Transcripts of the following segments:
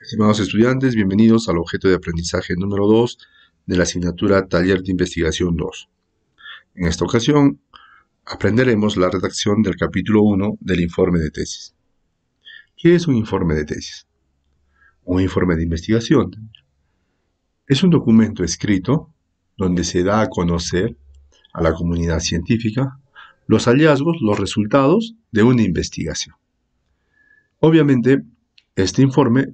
Estimados estudiantes, bienvenidos al objeto de aprendizaje número 2 de la asignatura Taller de Investigación 2. En esta ocasión, aprenderemos la redacción del capítulo 1 del informe de tesis. ¿Qué es un informe de tesis? Un informe de investigación. Es un documento escrito donde se da a conocer a la comunidad científica los hallazgos, los resultados de una investigación. Obviamente, este informe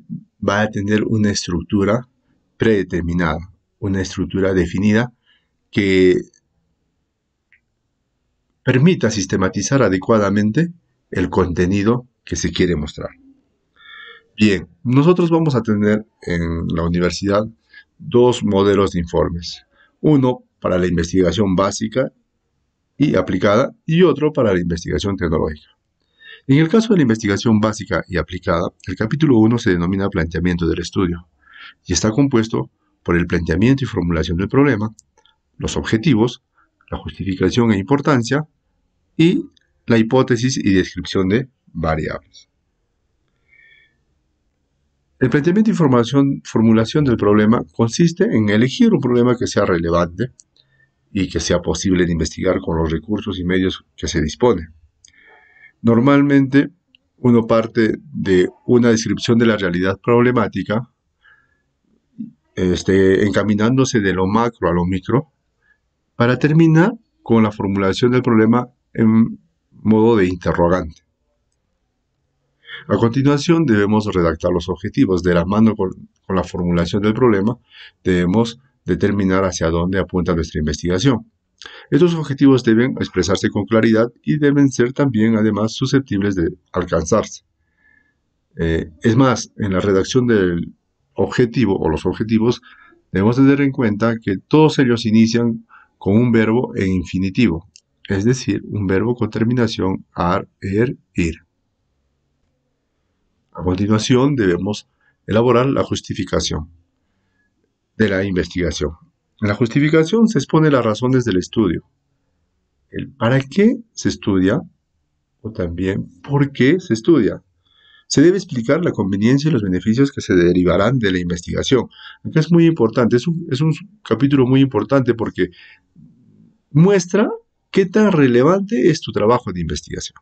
va a tener una estructura predeterminada, una estructura definida que permita sistematizar adecuadamente el contenido que se quiere mostrar. Bien, nosotros vamos a tener en la universidad dos modelos de informes. Uno para la investigación básica y aplicada y otro para la investigación tecnológica. En el caso de la investigación básica y aplicada, el capítulo 1 se denomina planteamiento del estudio y está compuesto por el planteamiento y formulación del problema, los objetivos, la justificación e importancia y la hipótesis y descripción de variables. El planteamiento y formulación del problema consiste en elegir un problema que sea relevante y que sea posible de investigar con los recursos y medios que se dispone. Normalmente uno parte de una descripción de la realidad problemática, este, encaminándose de lo macro a lo micro, para terminar con la formulación del problema en modo de interrogante. A continuación debemos redactar los objetivos. De la mano con la formulación del problema debemos determinar hacia dónde apunta nuestra investigación. Estos objetivos deben expresarse con claridad y deben ser también, además, susceptibles de alcanzarse. Eh, es más, en la redacción del objetivo o los objetivos, debemos tener en cuenta que todos ellos inician con un verbo en infinitivo, es decir, un verbo con terminación ar, er, ir. A continuación, debemos elaborar la justificación de la investigación. En la justificación se expone las razones del estudio. El para qué se estudia o también por qué se estudia. Se debe explicar la conveniencia y los beneficios que se derivarán de la investigación. es muy importante, es un, capítulo muy importante porque muestra qué tan relevante es tu trabajo de investigación.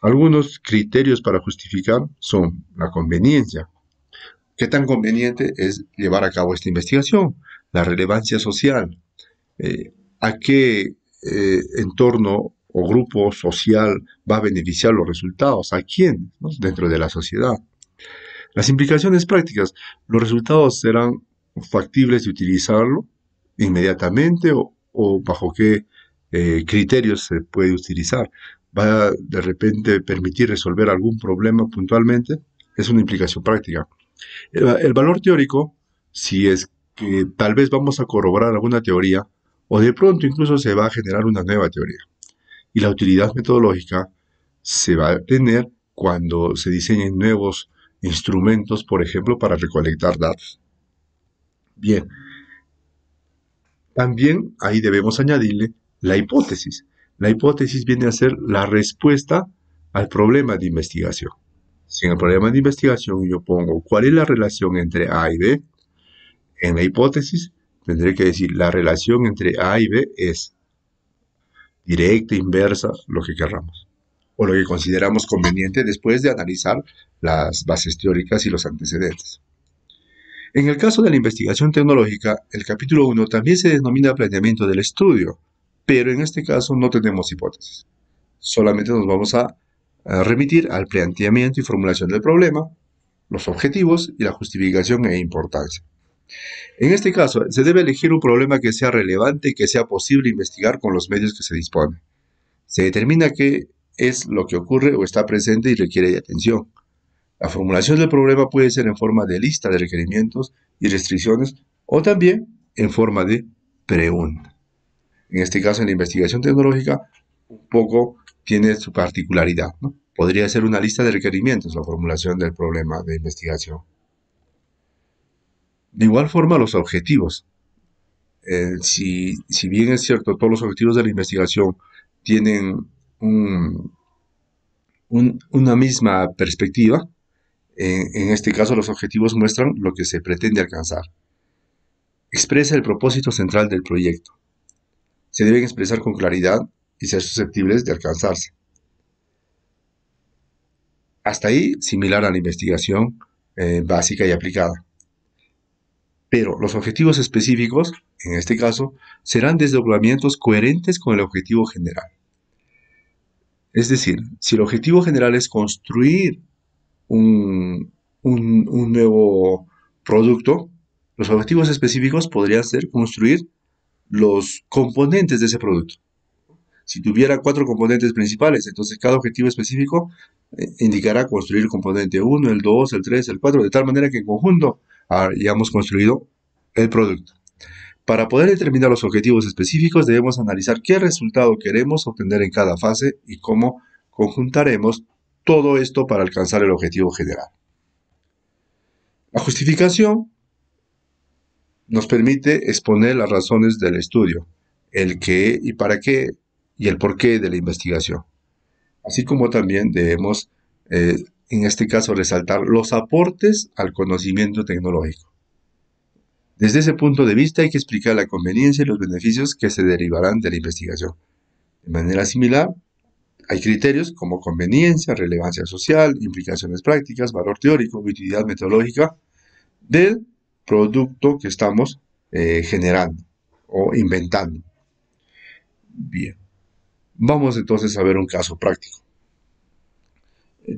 Algunos criterios para justificar son la conveniencia, ¿Qué tan conveniente es llevar a cabo esta investigación? La relevancia social. Eh, ¿A qué eh, entorno o grupo social va a beneficiar los resultados? ¿A quién? Dentro de la sociedad. Las implicaciones prácticas. Los resultados serán factibles de utilizarlo inmediatamente o, bajo qué eh, criterios se puede utilizar. ¿Va a de repente permitir resolver algún problema puntualmente? Es una implicación práctica. Eh, el, valor teórico, si es que tal vez vamos a corroborar alguna teoría, o de pronto incluso se va a generar una nueva teoría. Y la utilidad metodológica se va a tener cuando se diseñen nuevos instrumentos, por ejemplo, para recolectar datos. Bien, también ahí debemos añadirle la hipótesis. La hipótesis viene a ser la respuesta al problema de investigación. Si en el problema de investigación yo pongo cuál es la relación entre A y B, en la hipótesis tendré que decir la relación entre A y B es directa, inversa, lo que querramos, o lo que consideramos conveniente después de analizar las bases teóricas y los antecedentes. En el caso de la investigación tecnológica, el capítulo 1 también se denomina planteamiento del estudio, pero en este caso no tenemos hipótesis. Solamente nos vamos a remitir al planteamiento y formulación del problema, los objetivos y la justificación e importancia. En este caso, se debe elegir un problema que sea relevante y que sea posible investigar con los medios que se dispone. Se determina qué es lo que ocurre o está presente y requiere de atención. La formulación del problema puede ser en forma de lista de requerimientos y restricciones o también en forma de pregunta. En este caso, en la investigación tecnológica, un poco tiene su particularidad. Podría ser una lista de requerimientos la formulación del problema de investigación. De igual forma, los objetivos. Eh, si, bien es cierto, todos los objetivos de la investigación tienen una misma perspectiva, en, este caso los objetivos muestran lo que se pretende alcanzar. Expresa el propósito central del proyecto. Se deben expresar con claridad y ser susceptibles de alcanzarse. Hasta ahí similar a la investigación eh, básica y aplicada. Pero los objetivos específicos, en este caso, serán desdoblamientos coherentes con el objetivo general. Es decir, si el objetivo general es construir un nuevo producto, los objetivos específicos podrían ser construir los componentes de ese producto si tuviera cuatro componentes principales. Entonces cada objetivo específico eh, indicará construir el componente 1, el 2, el 3, el 4, de tal manera que en conjunto hayamos construido el producto. Para poder determinar los objetivos específicos debemos analizar qué resultado queremos obtener en cada fase y cómo conjuntaremos todo esto para alcanzar el objetivo general. La justificación nos permite exponer las razones del estudio, el qué y para qué y el porqué de la investigación. Así como también debemos, eh, en este caso, resaltar los aportes al conocimiento tecnológico. Desde ese punto de vista hay que explicar la conveniencia y los beneficios que se derivarán de la investigación. De manera similar, hay criterios como conveniencia, relevancia social, implicaciones prácticas, valor teórico, utilidad metodológica del producto que estamos eh, generando o inventando. Bien. Vamos entonces a ver un caso práctico.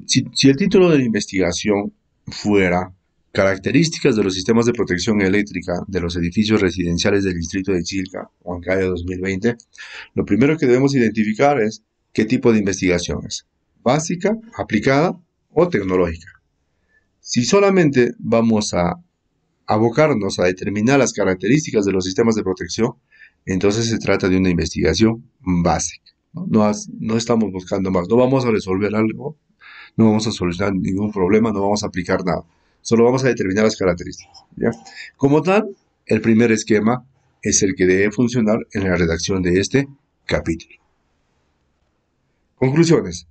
Si, el título de la investigación fuera Características de los sistemas de protección eléctrica de los edificios residenciales del distrito de Chilca, Huancayo 2020, lo primero que debemos identificar es qué tipo de investigación es, básica, aplicada o tecnológica. Si solamente vamos a abocarnos a determinar las características de los sistemas de protección, entonces se trata de una investigación básica. No, estamos buscando más, no vamos a resolver algo, no vamos a solucionar ningún problema, no vamos a aplicar nada, solo vamos a determinar las características. Como tal, el primer esquema es el que debe funcionar en la redacción de este capítulo. Conclusiones.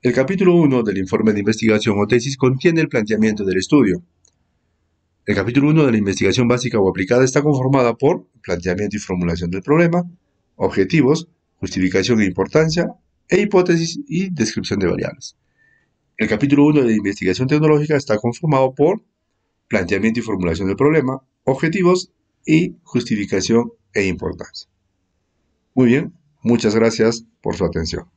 El capítulo 1 del informe de investigación o tesis contiene el planteamiento del estudio. El capítulo 1 de la investigación básica o aplicada está conformada por planteamiento y formulación del problema, objetivos, justificación e importancia, e hipótesis y descripción de variables. El capítulo 1 de investigación tecnológica está conformado por planteamiento y formulación del problema, objetivos y justificación e importancia. Muy bien, muchas gracias por su atención.